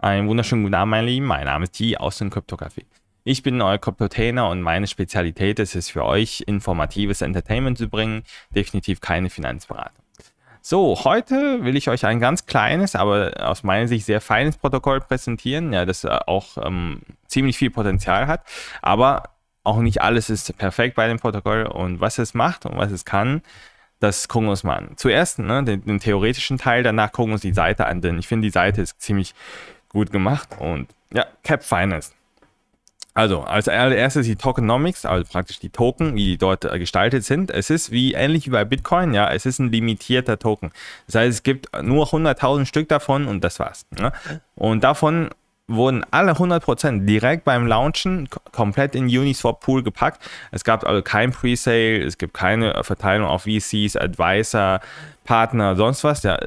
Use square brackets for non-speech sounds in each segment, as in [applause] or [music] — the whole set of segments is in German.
Einen wunderschönen guten Abend, meine Lieben. Mein Name ist T aus dem Cryptocafé. Ich bin euer Cryptotainer und meine Spezialität ist es für euch, informatives Entertainment zu bringen. Definitiv keine Finanzberatung. So, heute will ich euch ein ganz kleines, aber aus meiner Sicht sehr feines Protokoll präsentieren, ja, das äh, auch ähm, ziemlich viel Potenzial hat. Aber auch nicht alles ist perfekt bei dem Protokoll und was es macht und was es kann, das gucken wir uns mal an. Zuerst ne, den, den theoretischen Teil, danach gucken wir uns die Seite an, denn ich finde, die Seite ist ziemlich gut gemacht und ja, Cap Finance. Also, als allererstes die Tokenomics, also praktisch die Token, wie die dort äh, gestaltet sind. Es ist wie ähnlich wie bei Bitcoin, ja, es ist ein limitierter Token. Das heißt, es gibt nur 100.000 Stück davon und das war's. Ne? Und davon wurden alle 100% direkt beim Launchen komplett in Uniswap Pool gepackt. Es gab also kein Presale, es gibt keine äh, Verteilung auf VCs, Advisor, Partner, sonst was, ja,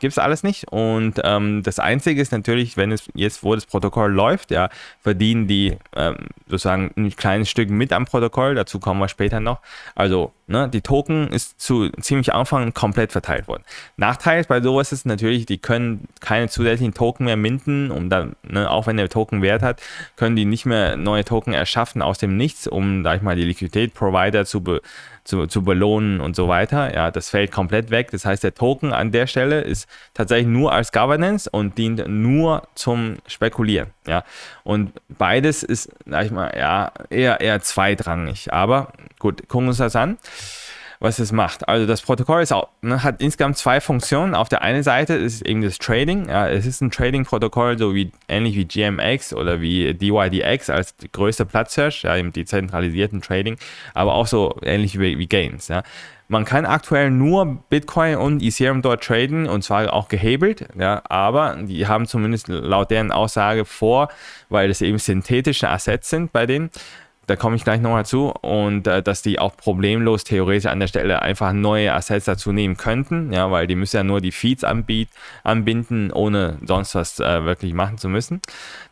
gibt es alles nicht. Und ähm, das Einzige ist natürlich, wenn es jetzt, wo das Protokoll läuft, ja, verdienen die ähm, sozusagen ein kleines Stück mit am Protokoll, dazu kommen wir später noch. Also, ne, die Token ist zu ziemlich Anfang komplett verteilt worden. Nachteil bei sowas ist natürlich, die können keine zusätzlichen Token mehr minten, um dann, ne, auch wenn der Token Wert hat, können die nicht mehr neue Token erschaffen aus dem Nichts, um, sag ich mal, die Liquidität-Provider zu be zu, zu belohnen und so weiter. Ja, das fällt komplett weg. Das heißt, der Token an der Stelle ist tatsächlich nur als Governance und dient nur zum Spekulieren. Ja, und beides ist, sag ich mal, ja, eher, eher zweitrangig. Aber gut, gucken wir uns das an was es macht. Also das Protokoll ist auch, ne, hat insgesamt zwei Funktionen. Auf der einen Seite ist es eben das Trading. Ja, es ist ein Trading-Protokoll, so wie ähnlich wie GMX oder wie DYDX als größter Platzhirsch, ja, im dezentralisierten Trading, aber auch so ähnlich wie, wie Gains. Ja. Man kann aktuell nur Bitcoin und Ethereum dort traden und zwar auch gehebelt, ja, aber die haben zumindest laut deren Aussage vor, weil es eben synthetische Assets sind bei denen, da komme ich gleich nochmal zu, und äh, dass die auch problemlos theoretisch an der Stelle einfach neue Assets dazu nehmen könnten, ja, weil die müssen ja nur die Feeds anbiet, anbinden, ohne sonst was äh, wirklich machen zu müssen.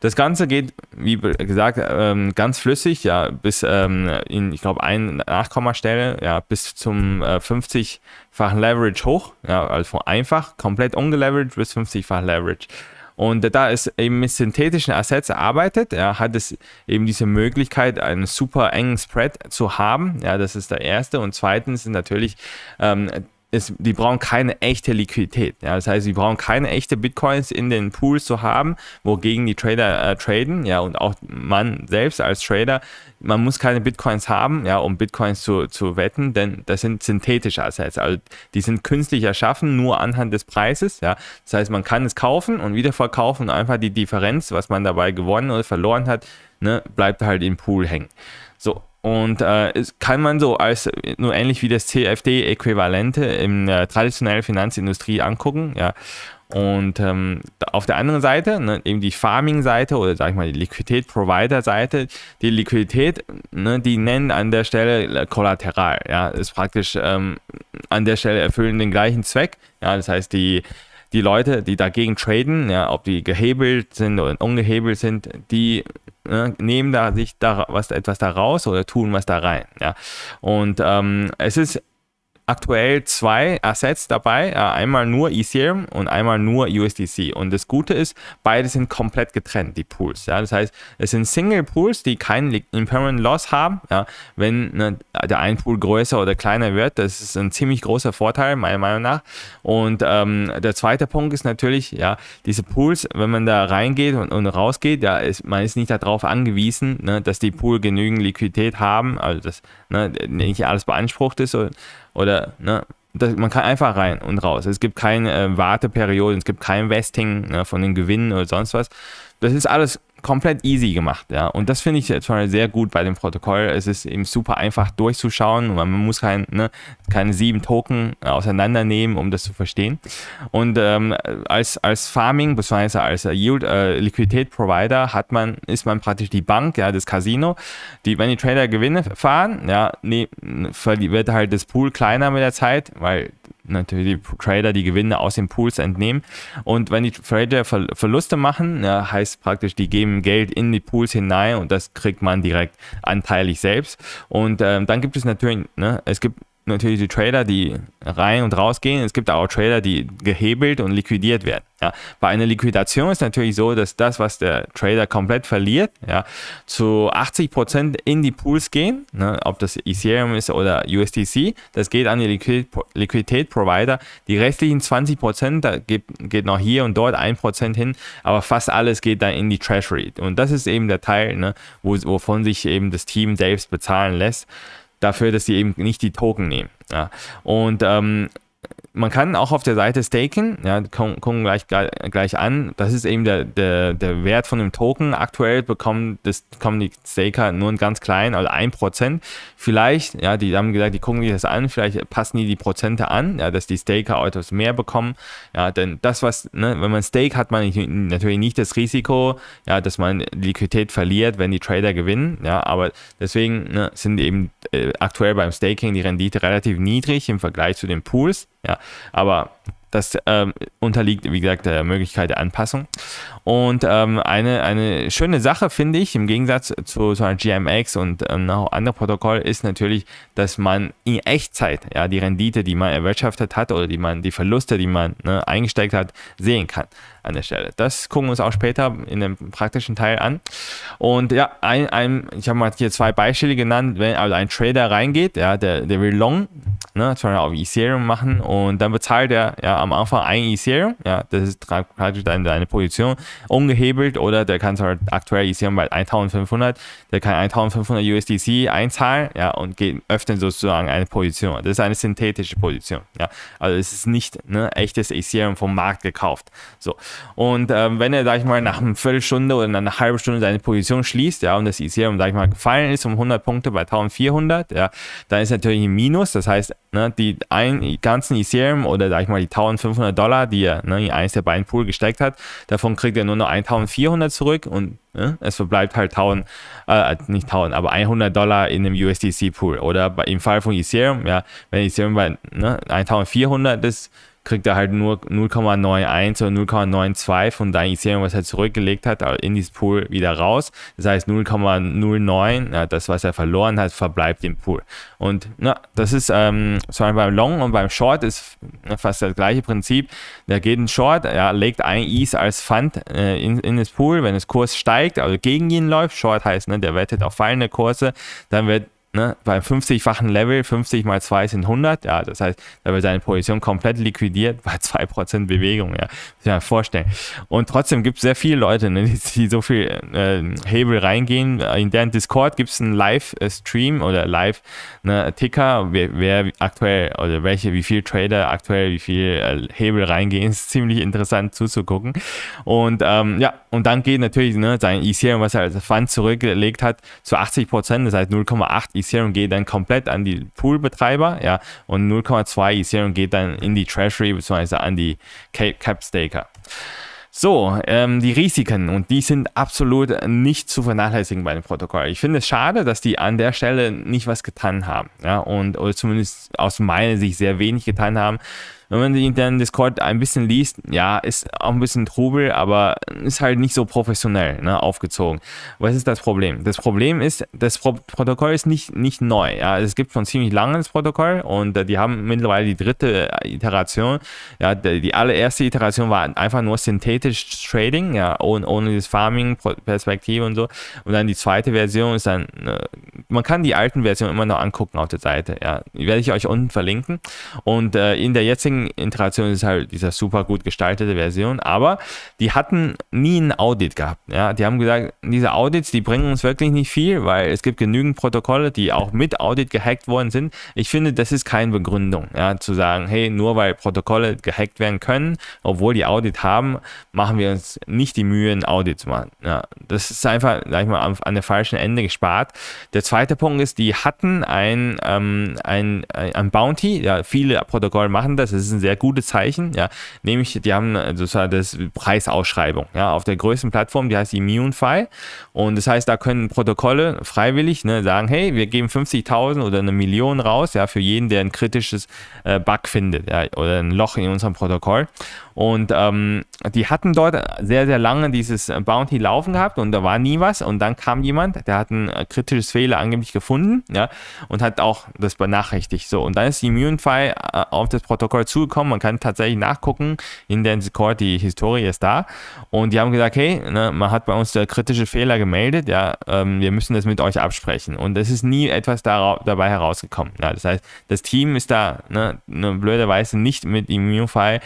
Das Ganze geht, wie gesagt, ähm, ganz flüssig, ja, bis ähm, in, ich glaube, eine Nachkommastelle, ja, bis zum äh, 50 fachen Leverage hoch, ja, also einfach, komplett ungeleveraged bis 50-fach Leverage. Und da es eben mit synthetischen Assets arbeitet, ja, hat es eben diese Möglichkeit, einen super engen Spread zu haben. Ja, das ist der erste. Und zweitens sind natürlich ähm, ist, die brauchen keine echte Liquidität. Ja? Das heißt, sie brauchen keine echte Bitcoins in den Pools zu haben, wogegen die Trader äh, traden. Ja, und auch man selbst als Trader, man muss keine Bitcoins haben, ja, um Bitcoins zu, zu wetten, denn das sind synthetische Assets. Also die sind künstlich erschaffen, nur anhand des Preises. Ja? Das heißt, man kann es kaufen und wieder verkaufen und einfach die Differenz, was man dabei gewonnen oder verloren hat, ne, bleibt halt im Pool hängen. So, und äh, es kann man so als nur ähnlich wie das CFD-Äquivalente in der äh, traditionellen Finanzindustrie angucken. Ja. Und ähm, auf der anderen Seite, ne, eben die Farming-Seite oder sag ich mal die Liquidität-Provider-Seite, die Liquidität, ne, die nennen an der Stelle äh, Kollateral. Ja, ist praktisch ähm, an der Stelle erfüllen den gleichen Zweck. Ja, das heißt, die die Leute, die dagegen traden, ja, ob die gehebelt sind oder ungehebelt sind, die ne, nehmen da sich da was etwas da raus oder tun was da rein. Ja. Und ähm, es ist aktuell zwei Assets dabei, äh, einmal nur Ethereum und einmal nur USDC. Und das Gute ist, beide sind komplett getrennt, die Pools. Ja? Das heißt, es sind Single-Pools, die keinen Impermanent Loss haben. Ja? Wenn ne, der ein Pool größer oder kleiner wird, das ist ein ziemlich großer Vorteil, meiner Meinung nach. Und ähm, der zweite Punkt ist natürlich, ja, diese Pools, wenn man da reingeht und, und rausgeht, ja, ist, man ist nicht darauf angewiesen, ne, dass die Pool genügend Liquidität haben, also dass ne, nicht alles beansprucht ist. Und, oder ne, das, man kann einfach rein und raus. Es gibt keine äh, Warteperioden, es gibt kein Vesting ne, von den Gewinnen oder sonst was. Das ist alles komplett easy gemacht, ja. Und das finde ich jetzt schon sehr gut bei dem Protokoll. Es ist eben super einfach durchzuschauen. Man muss kein, ne, keine sieben Token auseinandernehmen, um das zu verstehen. Und ähm, als, als Farming, beziehungsweise als Yield äh, Liquidität Provider hat man, ist man praktisch die Bank, ja, das Casino. Die, wenn die Trader Gewinne fahren, ja, ne, wird halt das Pool kleiner mit der Zeit, weil natürlich die Trader die Gewinne aus den Pools entnehmen. Und wenn die Trader Ver Verluste machen, ja, heißt praktisch, die geben Geld in die Pools hinein und das kriegt man direkt anteilig selbst. Und ähm, dann gibt es natürlich, ne, es gibt natürlich die Trader, die rein und raus gehen. Es gibt auch Trader, die gehebelt und liquidiert werden. Ja. Bei einer Liquidation ist natürlich so, dass das, was der Trader komplett verliert, ja, zu 80% in die Pools gehen, ne, ob das Ethereum ist oder USDC, das geht an die Liquidität-Provider. Die restlichen 20%, da geht, geht noch hier und dort 1% hin, aber fast alles geht dann in die Treasury. Und das ist eben der Teil, ne, wovon sich eben das Team selbst bezahlen lässt dafür, dass sie eben nicht die Token nehmen. Ja. Und ähm, man kann auch auf der Seite staken, ja, gucken gleich, gleich an. Das ist eben der, der, der Wert von dem Token. Aktuell bekommen, das, bekommen die Staker nur einen ganz kleinen, also ein Prozent. Vielleicht, ja, die haben gesagt, die gucken sich das an, vielleicht passen die die Prozente an, ja, dass die Staker etwas mehr bekommen. Ja, denn das, was, ne, wenn man Stake hat, man natürlich nicht das Risiko, ja, dass man Liquidität verliert, wenn die Trader gewinnen. Ja, aber deswegen ne, sind eben äh, aktuell beim Staking die Rendite relativ niedrig im Vergleich zu den Pools. Ja, aber das ähm, unterliegt, wie gesagt, der Möglichkeit der Anpassung. Und ähm, eine, eine schöne Sache finde ich, im Gegensatz zu, zu einer GMX und ähm, anderen Protokoll, ist natürlich, dass man in Echtzeit ja, die Rendite, die man erwirtschaftet hat oder die man, die Verluste, die man ne, eingesteckt hat, sehen kann an der Stelle. Das gucken wir uns auch später in dem praktischen Teil an. Und ja, ein, ein, ich habe mal hier zwei Beispiele genannt, wenn also ein Trader reingeht, ja, der, der will long, ne, zum Beispiel auf Ethereum machen und dann bezahlt er ja, am Anfang ein Ethereum, ja, das ist praktisch deine, deine Position, ungehebelt oder der kann es halt aktuell, ich bei 1500, der kann 1500 USDC einzahlen, ja, und geht, öffnet sozusagen eine Position. Das ist eine synthetische Position, ja. Also es ist nicht ne, echtes Ethereum vom Markt gekauft. So. Und ähm, wenn er, sag ich mal, nach einer Viertelstunde oder nach einer halben Stunde seine Position schließt, ja, und das Ethereum, sag ich mal, gefallen ist um 100 Punkte bei 1400, ja, dann ist natürlich ein Minus, das heißt, ne, die, ein, ganzen Ethereum oder, sag ich mal, die 1500 Dollar, die er ne, in eines der beiden Pool gesteckt hat, davon kriegt er nur noch 1400 zurück und ne, es verbleibt halt 1000, äh, nicht 1000, aber 100 Dollar in dem USDC Pool. Oder bei, im Fall von Ethereum, ja, wenn Ethereum bei ne, 1400 ist, kriegt er halt nur 0,91 oder 0,92 von deinem Ethereum, was er zurückgelegt hat, äh, in diesen Pool wieder raus. Das heißt 0,09, das, was er verloren hat, verbleibt im Pool. Und na, das ist ähm, zwar beim Long und beim Short ist fast das gleiche Prinzip. Da geht ein Short, er legt ein ETH als Fund äh, in, in das Pool, wenn das Kurs steigt, also gegen ihn läuft, Short heißt, ne, der wettet auf fallende Kurse, dann wird Ne? Beim 50-fachen Level, 50 mal 2 sind 100, ja, das heißt, da wird seine Position komplett liquidiert bei 2% Bewegung, ja, muss ich mir vorstellen. Und trotzdem gibt es sehr viele Leute, ne, die, die, so viel äh, Hebel reingehen. In deren Discord gibt es einen Live-Stream oder Live-Ticker, ne, wer, wer, aktuell oder welche, wie viele Trader aktuell, wie viel äh, Hebel reingehen, [laughs] ist ziemlich interessant zuzugucken. Und ähm, ja, und dann geht natürlich ne, sein Ethereum, was er als Fund zurückgelegt hat, zu 80%, das heißt 0,8 Ethereum Ethereum geht dann komplett an die Poolbetreiber, ja, und 0,2 Ethereum geht dann in die Treasury bzw. an die Cap Staker. So, ähm, die Risiken und die sind absolut nicht zu vernachlässigen bei dem Protokoll. Ich finde es schade, dass die an der Stelle nicht was getan haben, ja, und oder zumindest aus meiner Sicht sehr wenig getan haben wenn man den internen Discord ein bisschen liest, ja, ist auch ein bisschen Trubel, aber ist halt nicht so professionell ne, aufgezogen. Was ist das Problem? Das Problem ist, das Pro Protokoll ist nicht, nicht neu. Ja. Es gibt schon ziemlich lange das Protokoll und äh, die haben mittlerweile die dritte äh, Iteration. Ja, die, die allererste Iteration war einfach nur synthetisch Trading, ja, ohne, ohne das Farming-Perspektive und so. Und dann die zweite Version ist dann, äh, man kann die alten Versionen immer noch angucken auf der Seite. Ja. Die werde ich euch unten verlinken. Und äh, in der jetzigen jetzigen Iteration ist halt dieser super gut gestaltete Version, aber die hatten nie ein Audit gehabt. Ja? Die haben gesagt, diese Audits, die bringen uns wirklich nicht viel, weil es gibt genügend Protokolle, die auch mit Audit gehackt worden sind. Ich finde, das ist keine Begründung, ja? zu sagen, hey, nur weil Protokolle gehackt werden können, obwohl die Audit haben, machen wir uns nicht die Mühe, ein Audit zu machen. Ja? Das ist einfach, sag ich mal, an, an der falschen Ende gespart. Der zweite Punkt ist, die hatten ein, ähm, ein, ein, ein Bounty, ja, viele Protokolle machen das, es ist ein sehr gutes Zeichen, ja. Nämlich, die haben sozusagen also das Preisausschreibung, ja, auf der größten Plattform, die heißt ImmuneFi. Und das heißt, da können Protokolle freiwillig ne, sagen, hey, wir geben 50.000 oder eine Million raus, ja, für jeden, der ein kritisches äh, Bug findet, ja, oder ein Loch in unserem Protokoll. Und ähm, die hatten dort sehr, sehr lange dieses äh, Bounty laufen gehabt und da war nie was. Und dann kam jemand, der hat ein äh, kritisches Fehler angeblich gefunden, ja, und hat auch das benachrichtigt. So, und dann ist ImmuneFi äh, auf das Protokoll zu dazugekommen. Man kann tatsächlich nachgucken in den Discord, die Historie ist da. Und die haben gesagt, hey, ne, man hat bei uns da äh, kritische Fehler gemeldet, ja, ähm, wir müssen das mit euch absprechen. Und es ist nie etwas dabei herausgekommen. Ja, das heißt, das Team ist da ne, ne, blöderweise nicht mit Immunify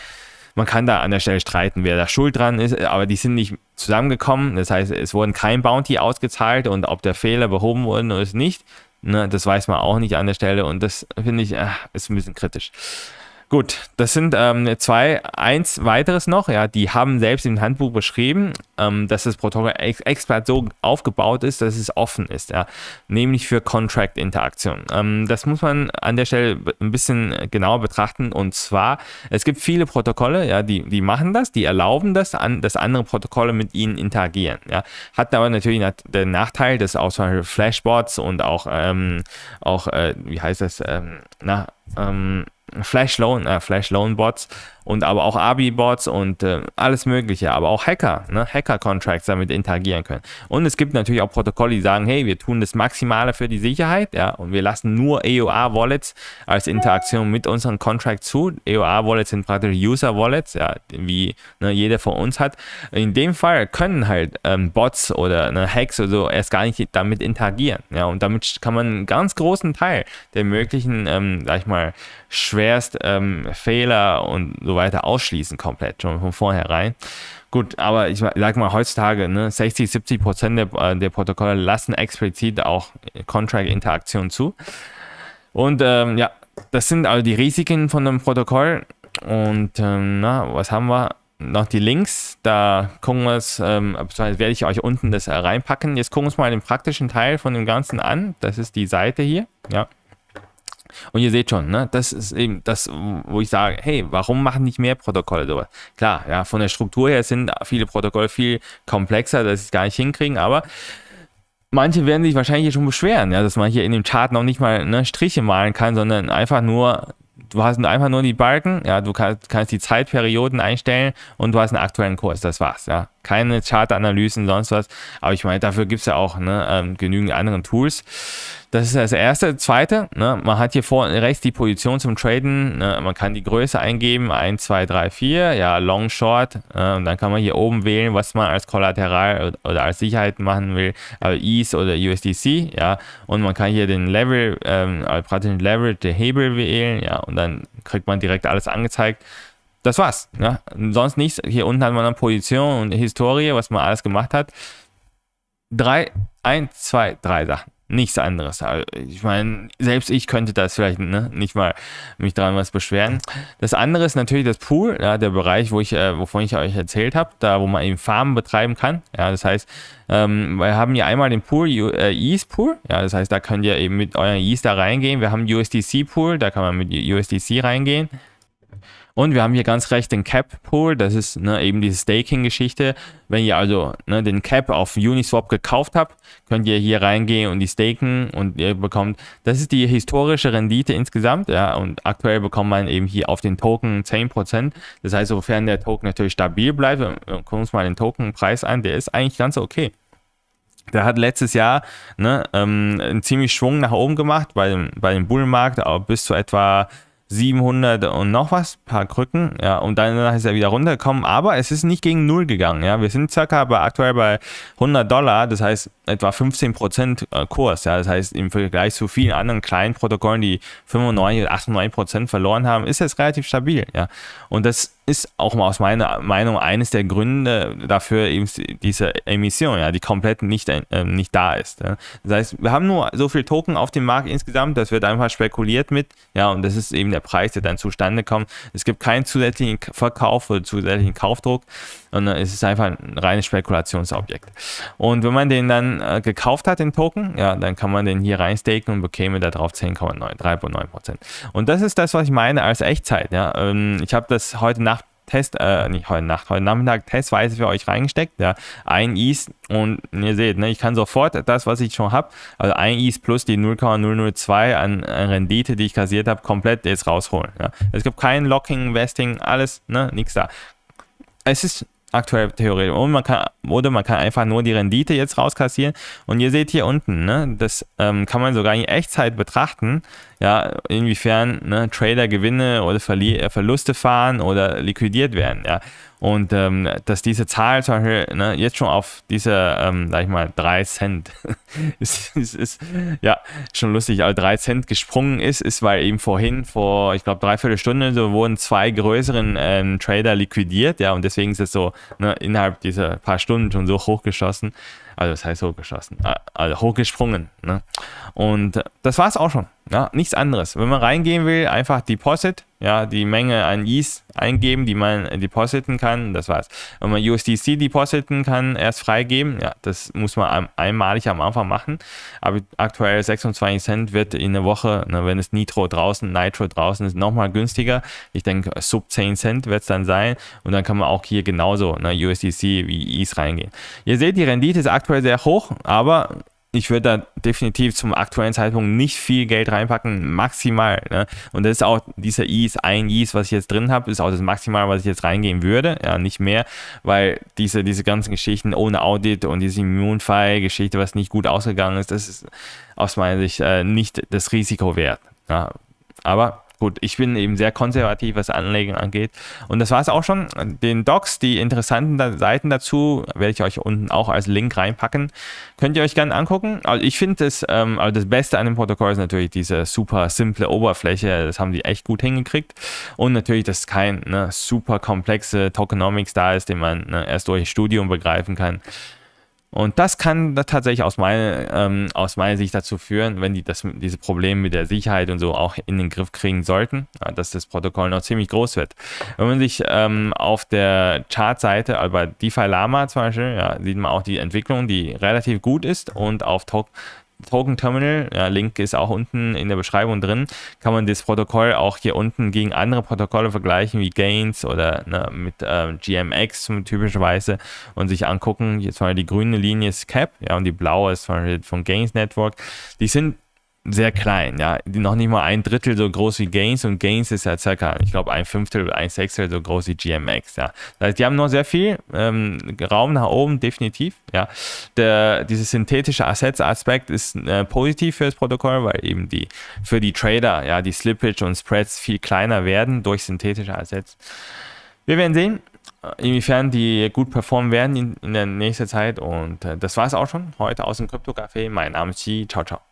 man kann da an der Stelle streiten, wer da schuld dran ist, aber die sind nicht zusammengekommen. Das heißt, es wurden kein Bounty ausgezahlt und ob der Fehler behoben wurde oder nicht, ne, das weiß man auch nicht an der Stelle und das finde ich, ach, äh, ist ein bisschen kritisch. Gut, das sind ähm, zwei, eins weiteres noch, ja, die haben selbst im Handbuch beschrieben, ähm, dass das Protokoll ex explizit so aufgebaut ist, dass es offen ist, ja, nämlich für Contract-Interaktion. Ähm, das muss man an der Stelle ein bisschen genauer betrachten und zwar, es gibt viele Protokolle, ja, die, die machen das, die erlauben das, an, dass andere Protokolle mit ihnen interagieren, ja, hat aber natürlich den Nachteil, dass auch zum Beispiel Flashbots und auch, ähm, auch äh, wie heißt das, ähm, na, ähm, Flash Loan, äh, Flash Loan Bots und aber auch Abi-Bots und äh, alles Mögliche, aber auch Hacker, ne? Hacker-Contracts damit interagieren können. Und es gibt natürlich auch Protokolle, die sagen, hey, wir tun das Maximale für die Sicherheit, ja, und wir lassen nur EOA-Wallets als Interaktion mit unseren Contracts zu. EOA-Wallets sind praktisch User-Wallets, ja, wie ne, jeder von uns hat. In dem Fall können halt ähm, Bots oder ne, Hacks oder so erst gar nicht damit interagieren, ja, und damit kann man einen ganz großen Teil der möglichen, ähm, sag ich mal, schwerst ähm, Fehler und so weiter weiter ausschließen komplett, schon von vornherein. Gut, aber ich sag mal, heutzutage, ne, 60, 70 Prozent der, äh, der Protokolle lassen explizit auch Contract-Interaktion zu. Und ähm, ja, das sind also die Risiken von einem Protokoll. Und ähm, na, was haben wir? Noch die Links, da gucken wir es, ähm, werde ich euch unten das äh, reinpacken. Jetzt gucken wir uns mal den praktischen Teil von dem Ganzen an. Das ist die Seite hier, ja. Und ihr seht schon, ne, das ist eben das, wo ich sage, hey, warum machen nicht mehr Protokolle sowas? Klar, ja, von der Struktur her sind viele Protokolle viel komplexer, dass sie es gar nicht hinkriegen, aber manche werden sich wahrscheinlich hier schon beschweren, ja, dass man hier in dem Chart noch nicht mal ne, Striche malen kann, sondern einfach nur, du hast einfach nur die Balken, ja, du kannst, kannst die Zeitperioden einstellen und du hast einen aktuellen Kurs, das war's, ja keine Chartanalysen, sonst was. Aber ich meine, dafür gibt es ja auch ne, ähm, genügend andere Tools. Das ist das Erste. Zweite, ne, man hat hier vor rechts die Position zum Traden. Ne, man kann die Größe eingeben, 1, 2, 3, 4, ja, Long, Short. Äh, und dann kann man hier oben wählen, was man als Kollateral oder als Sicherheit machen will, also ETH oder USDC, ja. Und man kann hier den Level, ähm, also praktisch den Leverage, den Hebel wählen, ja. Und dann kriegt man direkt alles angezeigt das war's. Ne? Sonst nichts. Hier unten hat man dann Position und Historie, was man alles gemacht hat. Drei, eins, zwei, drei Sachen. Nichts anderes. Also ich meine, selbst ich könnte das vielleicht ne, nicht mal mich dran was beschweren. Das andere ist natürlich das Pool, ja, der Bereich, wo ich, äh, wovon ich euch erzählt habe, da wo man eben Farmen betreiben kann. Ja, das heißt, ähm, wir haben hier einmal den Pool, äh, ETH Pool. Ja, das heißt, da könnt ihr eben mit euren ETH da reingehen. Wir haben USDC Pool, da kann man mit USDC reingehen. Und wir haben hier ganz rechts den Cap Pool, das ist ne, eben diese Staking-Geschichte. Wenn ihr also ne, den Cap auf Uniswap gekauft habt, könnt ihr hier reingehen und die staken und ihr bekommt, das ist die historische Rendite insgesamt. Ja, und aktuell bekommt man eben hier auf den Token 10%. Das heißt, sofern der Token natürlich stabil bleibt, gucken äh, wir uns mal den Tokenpreis an, der ist eigentlich ganz okay. Der hat letztes Jahr ne, ähm, einen ziemlich Schwung nach oben gemacht bei dem, bei dem Bullenmarkt, bis zu etwa 700 und noch was, paar Krücken, ja, und dann ist er wieder runtergekommen, aber es ist nicht gegen Null gegangen, ja, wir sind circa bei, aktuell bei 100 Dollar, das heißt etwa 15% äh, Kurs, ja, das heißt im Vergleich zu vielen anderen kleinen Protokollen, die 95 oder 98% verloren haben, ist es relativ stabil, ja, und das ist auch mal aus meiner Meinung eines der Gründe dafür eben diese Emission, ja, die komplett nicht, äh, nicht da ist. Ja. Das heißt, wir haben nur so viel Token auf dem Markt insgesamt, das wird einfach spekuliert mit, ja, und das ist eben der Preis, der dann zustande kommt. Es gibt keinen zusätzlichen Verkauf oder zusätzlichen Kaufdruck. Und äh, es ist einfach ein reines Spekulationsobjekt. Und wenn man den dann äh, gekauft hat, den Token, ja, dann kann man den hier reinstaken und bekäme darauf 10,9, 3,9%. Und das ist das, was ich meine als Echtzeit. Ja. Ähm, ich habe das heute Nacht Test, äh, nicht heute Nacht, heute Nachmittag testweise für euch reingesteckt, ja, ein ETH und ihr seht, ne, ich kann sofort das, was ich schon habe, also ein ETH plus die 0,002 an, an, Rendite, die ich kassiert habe, komplett jetzt rausholen, ja. Es gibt kein Locking, Investing, alles, ne, nix da. Es ist aktuell theoretisch. Und man kann, oder man kann einfach nur die Rendite jetzt rauskassieren. Und ihr seht hier unten, ne, das ähm, kann man sogar in Echtzeit betrachten, ja, inwiefern ne, Trader Gewinne oder Verli äh, Verluste fahren oder liquidiert werden. Ja. Und ähm, dass diese Zahl zum Beispiel ne, jetzt schon auf diese, ähm, sag ich mal, 3 Cent [laughs] ist, ist, ist, ja schon lustig, aber also 3 Cent gesprungen ist, ist, weil eben vorhin, vor, ich glaube, dreiviertel Stunde, so wurden zwei größeren ähm, Trader liquidiert, ja, und deswegen ist es so ne, innerhalb dieser paar Stunden schon so hochgeschossen. Also das heißt hochgeschossen, äh, also hochgesprungen. Ne? Und das war es auch schon. Ja? Nichts anderes. Wenn man reingehen will, einfach Deposit, ja, die Menge an Ease eingeben, die man depositen kann, das war's. Wenn man USDC depositen kann, erst freigeben, ja, das muss man einmalig am Anfang machen. Aber aktuell 26 Cent wird in der Woche, ne, wenn es Nitro draußen, Nitro draußen ist, nochmal günstiger. Ich denke, sub 10 Cent wird es dann sein. Und dann kann man auch hier genauso ne, USDC wie Ease reingehen. Ihr seht, die Rendite ist aktuell aktuell sehr hoch, aber ich würde da definitiv zum aktuellen Zeitpunkt nicht viel Geld reinpacken, maximal. Ne? Und das ist auch dieser Ease, ein Ease, was ich jetzt drin habe, ist auch das Maximal, was ich jetzt reingehen würde, ja, nicht mehr, weil diese, diese ganzen Geschichten ohne Audit und diese Immunfall-Geschichte, was nicht gut ausgegangen ist, das ist aus meiner Sicht äh, nicht das Risiko wert. Ja? Aber gut, ich bin eben sehr konservativ, was Anlegen angeht. Und das war es auch schon. Den Docs, die interessanten Seiten dazu, werde ich euch unten auch als Link reinpacken. Könnt ihr euch gerne angucken. Also ich finde das, ähm, also das Beste an dem Protokoll ist natürlich diese super simple Oberfläche. Das haben die echt gut hingekriegt. Und natürlich, dass kein ne, super komplexe Tokenomics da ist, den man ne, erst durch Studium begreifen kann. Und das kann tatsächlich aus meiner, ähm, aus meiner Sicht dazu führen, wenn die das, diese Probleme mit der Sicherheit und so auch in den Griff kriegen sollten, dass das Protokoll noch ziemlich groß wird. Wenn man sich ähm, auf der Chartseite, also bei DeFi Lama zum Beispiel, ja, sieht man auch die Entwicklung, die relativ gut ist und auf Tok Token Terminal, ja, Link ist auch unten in der Beschreibung drin, kann man das Protokoll auch hier unten gegen andere Protokolle vergleichen, wie Gains oder ne, mit ähm, GMX typischerweise und sich angucken. Jetzt mal die grüne Linie ist Cap, ja, und die blaue ist von Gains Network. Die sind sehr klein, ja, noch nicht mal ein Drittel so groß wie Gains und Gains ist ja circa, ich glaube, ein Fünftel, ein Sechstel so groß wie GMX, ja. Das heißt, die haben noch sehr viel ähm, Raum nach oben, definitiv, ja. Der, dieses synthetische Assets-Aspekt ist äh, positiv für das Protokoll, weil eben die, für die Trader, ja, die Slippage und Spreads viel kleiner werden durch synthetische Assets. Wir werden sehen, äh, inwiefern die gut performen werden in, in der nächsten Zeit und äh, das war es auch schon heute aus dem Krypto-Café. Mein Name ist Chi, ciao, ciao.